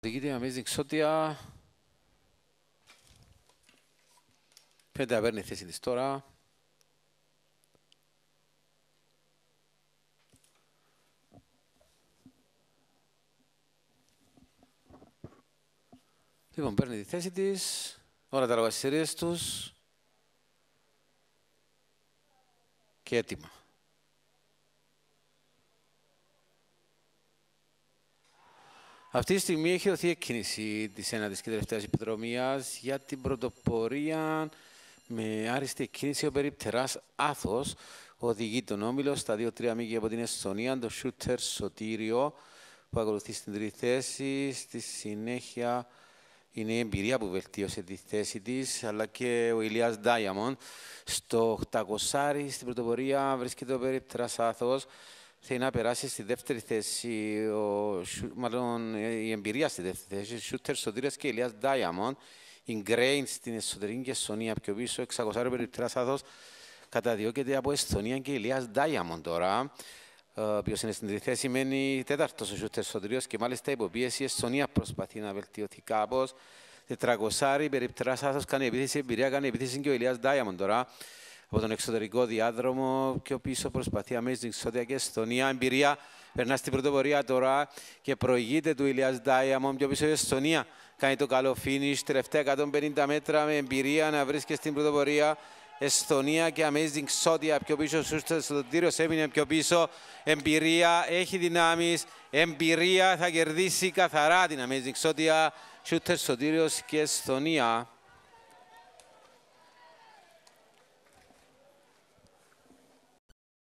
η Amazing Ξότια. Πέντε παίρνει θέση της τώρα. Λοιπόν, παίρνει τη θέση της. Όλα τα λογασυρίες τους. Και έτοιμα. Αυτή τη στιγμή έχει δοθεί εκκίνηση της ένατης και τελευταίας επιδρομίας για την πρωτοπορία με άριστη εκκίνηση. Ο περίπτερας Άθος οδηγεί τον όμιλο στα 2-3 μήκη από την Εστονία. Το σούτερ Σωτήριο που ακολουθεί στην τρίτη θέση. Στη συνέχεια είναι η εμπειρία που βελτίωσε τη θέση της, αλλά και ο Ηλίας Ντάιαμον. Στο 800 στην πρωτοπορία βρίσκεται ο περίπτερας Άθος. Θέλει να περάσει στη δεύτερη θέση, ο, μάλλον ε, η εμπειρία στη δεύτερη θέση. Σούτερ Σωτήρας και Ηλίας Ντάιαμον. Η Γκρέιν στην εσωτερική και Σονία πιο πίσω. 600 περιπτέρα άθος καταδιώκεται από Εσθονία και Ηλίας Ντάιαμον τώρα. Ο ε, οποίο είναι στην τρίτη θέση, μένει τέταρτος ο Σούτερ Σωτήριο και μάλιστα υποπίεση. Η Εσθονία προσπαθεί να βελτιωθεί κάπως. Τετρακοσάρι περιπτερά άθο κάνει επίθεση, εμπειρία κάνει επίθεση και ο Ηλίας Ντάιαμον τώρα από τον εξωτερικό διάδρομο. Πιο πίσω προσπαθεί Amazing Sodia και Εστονία. Εμπειρία περνά στην πρωτοπορία τώρα και προηγείται του Ηλιάς Diamond. Πιο πίσω η Εστονία κάνει το καλό finish. Τελευταία 150 μέτρα με εμπειρία να βρίσκεται στην πρωτοπορία. Εστονία και Amazing sódia πιο πίσω, Σούστας στο έμεινε πιο πίσω, εμπειρία, έχει δυνάμεις, εμπειρία θα κερδίσει καθαρά την Amazing Sodia. Σούστας στο και Εστονία.